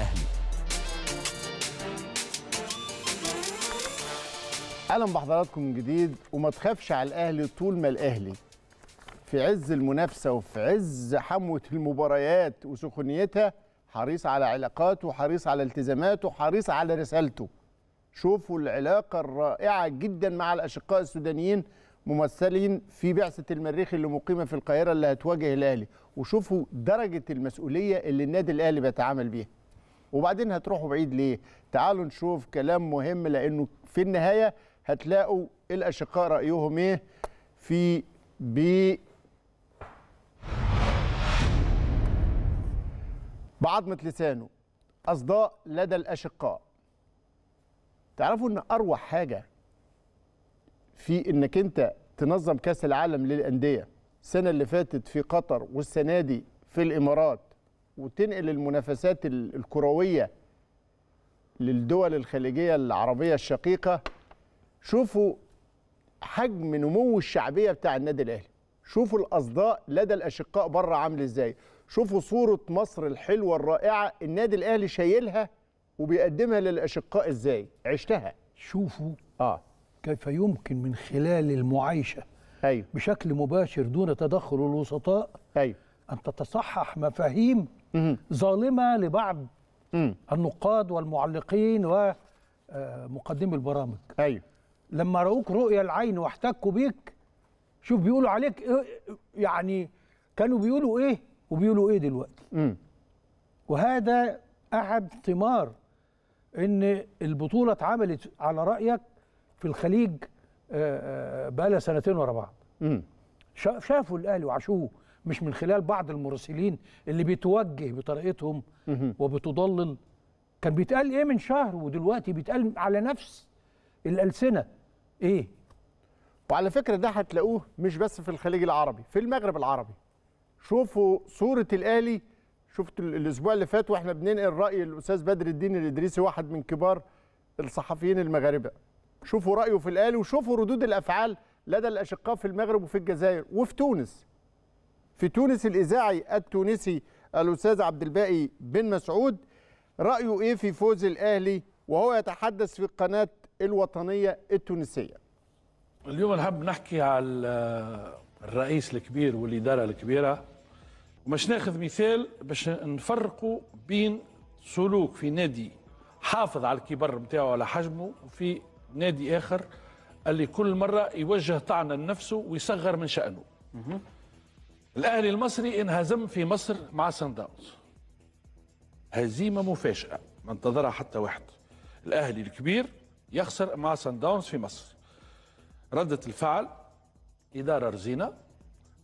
الأهلي اهلا بحضراتكم من جديد وما تخافش على الاهلي طول ما الاهلي في عز المنافسه وفي عز حموه المباريات وسخونيتها حريص على علاقاته وحريص على التزاماته حريص على رسالته شوفوا العلاقه الرائعه جدا مع الاشقاء السودانيين ممثلين في بعثه المريخ اللي مقيمه في القاهره اللي هتواجه الاهلي وشوفوا درجه المسؤوليه اللي النادي الاهلي بيتعامل بيها وبعدين هتروحوا بعيد ليه تعالوا نشوف كلام مهم لانه في النهايه هتلاقوا الاشقاء رايهم ايه في بي بعضمة لسانه أصداء لدى الأشقاء تعرفوا أن أروع حاجة في أنك أنت تنظم كأس العالم للأندية السنة اللي فاتت في قطر والسنة دي في الإمارات وتنقل المنافسات الكرويه للدول الخليجيه العربيه الشقيقه شوفوا حجم نمو الشعبيه بتاع النادي الاهلي شوفوا الاصداء لدى الاشقاء بره عامل ازاي شوفوا صوره مصر الحلوه الرائعه النادي الاهلي شايلها وبيقدمها للاشقاء ازاي عشتها شوفوا اه كيف يمكن من خلال المعايشه أيوه. بشكل مباشر دون تدخل الوسطاء أيوه. ان تتصحح مفاهيم ظالمه لبعض النقاد والمعلقين ومقدمي آه، البرامج ايوه لما راوك رؤيا العين واحتكوا بيك شوف بيقولوا عليك إيه، يعني كانوا بيقولوا ايه وبيقولوا ايه دلوقتي م. وهذا احد ثمار ان البطوله اتعملت على رايك في الخليج آه، آه، بقى لها سنتين ورا بعض شافوا الاهلي وعاشوه مش من خلال بعض المراسلين اللي بتوجه بطريقتهم وبتضلل كان بيتقال ايه من شهر ودلوقتي بيتقال على نفس الالسنه ايه وعلى فكره ده هتلاقوه مش بس في الخليج العربي في المغرب العربي شوفوا صوره الالي شفت الاسبوع اللي فات واحنا بننقل راي الاستاذ بدر الدين الادريسي واحد من كبار الصحفيين المغاربه شوفوا رايه في الالي وشوفوا ردود الافعال لدى الاشقاء في المغرب وفي الجزائر وفي تونس في تونس الإذاعي التونسي الأستاذ عبد الباقي بن مسعود رأيه إيه في فوز الأهلي وهو يتحدث في القناة الوطنية التونسية اليوم نحب نحكي على آه، الرئيس الكبير والإدارة الكبيرة مش ناخذ مثال باش نفرقوا بين سلوك في نادي حافظ على الكبر نتاعو على حجمه وفي نادي آخر اللي كل مرة يوجه طعنا لنفسه ويصغر من شأنه الاهلي المصري انهزم في مصر مع سان داونز هزيمه مفاجئه ما انتظرها حتى واحد الاهلي الكبير يخسر مع سان داونز في مصر ردة الفعل إدارة رزينة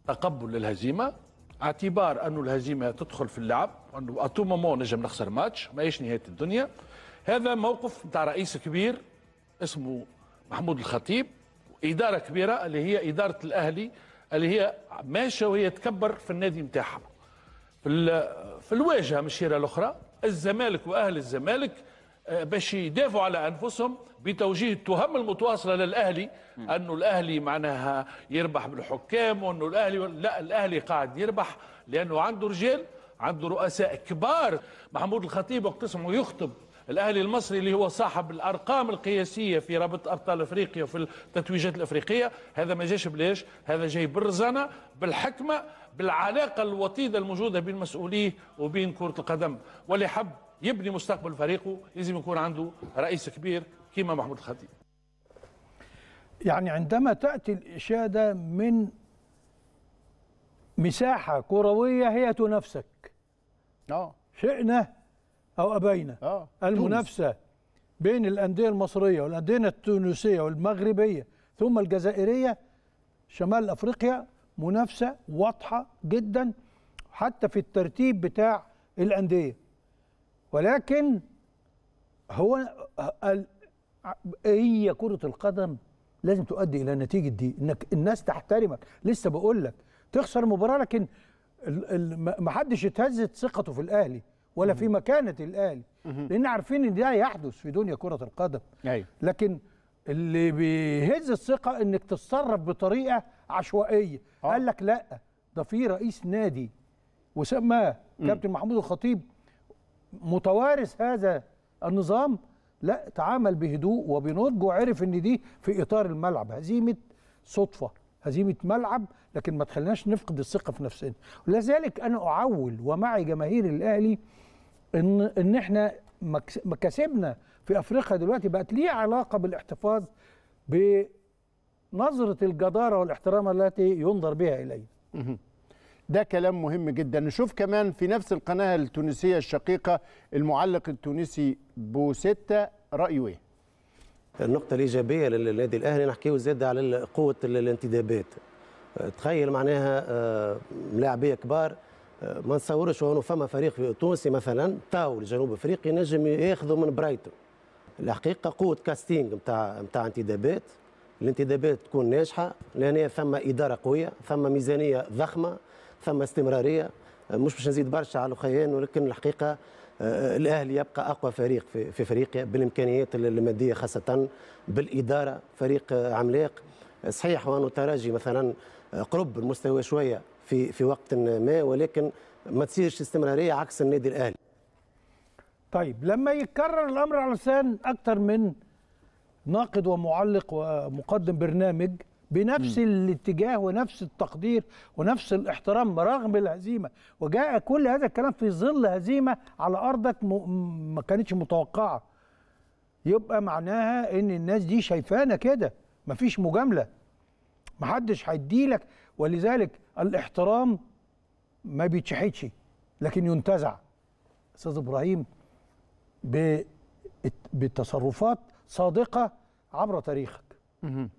تقبل للهزيمة اعتبار أنه الهزيمة تدخل في اللعب أنه أتو مومون نجم نخسر ماتش ما إيش نهاية الدنيا هذا موقف نتاع رئيس كبير اسمه محمود الخطيب إدارة كبيرة اللي هي إدارة الأهلي اللي هي ماشيه وهي تكبر في النادي نتاعها في, في الواجهه مش الشيره الاخرى الزمالك واهل الزمالك آه، باش يدافعوا على انفسهم بتوجيه التهم المتواصله للاهلي انه الاهلي معناها يربح بالحكام وانه الاهلي لا الاهلي قاعد يربح لانه عنده رجال عنده رؤساء كبار محمود الخطيب وقت اسمه يخطب الاهلي المصري اللي هو صاحب الارقام القياسيه في رابطه ابطال افريقيا وفي التتويجات الافريقيه هذا ما جاش بلاش هذا جاي بالرزانه بالحكمه بالعلاقه الوطيده الموجوده بين مسؤوليه وبين كره القدم واللي حب يبني مستقبل فريقه لازم يكون عنده رئيس كبير كيما محمود الخطيب يعني عندما تأتي الإشادة من مساحة كروية هي تنافسك آه. شئنا أو أبينا آه. المنافسة بين الأندية المصرية والأندية التونسية والمغربية ثم الجزائرية شمال أفريقيا منافسة واضحة جدا حتى في الترتيب بتاع الأندية ولكن هو هي كرة القدم لازم تؤدي إلى نتيجة دي إنك الناس تحترمك لسه بقول لك تخسر مباراة لكن محدش اتهزت ثقته في الأهلي ولا في مكانه الاهلي لان عارفين ان ده يحدث في دنيا كره القدم أيوة. لكن اللي بيهز الثقه انك تتصرف بطريقه عشوائيه آه. قال لك لا ده في رئيس نادي وسماه كابتن محمود الخطيب متوارث هذا النظام لا تعامل بهدوء وبنضج وعرف ان دي في اطار الملعب هزيمه صدفه هزيمه ملعب لكن ما تخليناش نفقد الثقه في نفسنا لذلك انا اعول ومعي جماهير الاهلي ان ان احنا مكاسبنا في افريقيا دلوقتي بقت ليه علاقه بالاحتفاظ بنظره الجداره والاحترام التي ينظر بها الينا. ده كلام مهم جدا نشوف كمان في نفس القناة التونسية الشقيقة المعلق التونسي بوستة رأيه ايه النقطة الإيجابية للنادي الأهلي نحكيه زيادة على قوة الانتدابات تخيل معناها آه، لاعبية كبار ما نتصورش هو فما فريق في تونسي مثلا تاو لجنوب افريقيا نجم ياخذوا من برايتون الحقيقه قوه كاستينج نتاع نتاع انتدابات الانتدابات تكون ناجحه لان ثم اداره قويه ثم ميزانيه ضخمه ثم استمراريه مش باش نزيد برشا على الخيان ولكن الحقيقه آه، الاهلي يبقى اقوى فريق في افريقيا بالامكانيات الماديه خاصه بالاداره فريق عملاق صحيح وانه الترجي مثلا آه، قرب المستوى شويه في في وقت ما ولكن ما تصيرش استمراريه عكس النادي الاهلي. طيب لما يتكرر الامر على لسان اكثر من ناقد ومعلق ومقدم برنامج بنفس م. الاتجاه ونفس التقدير ونفس الاحترام رغم الهزيمه وجاء كل هذا الكلام في ظل هزيمه على ارضك م... ما كانتش متوقعه يبقى معناها ان الناس دي شايفانا كده مفيش مجامله محدش هيديلك ولذلك الاحترام ما بيتشحتش لكن ينتزع استاذ ابراهيم بتصرفات صادقه عبر تاريخك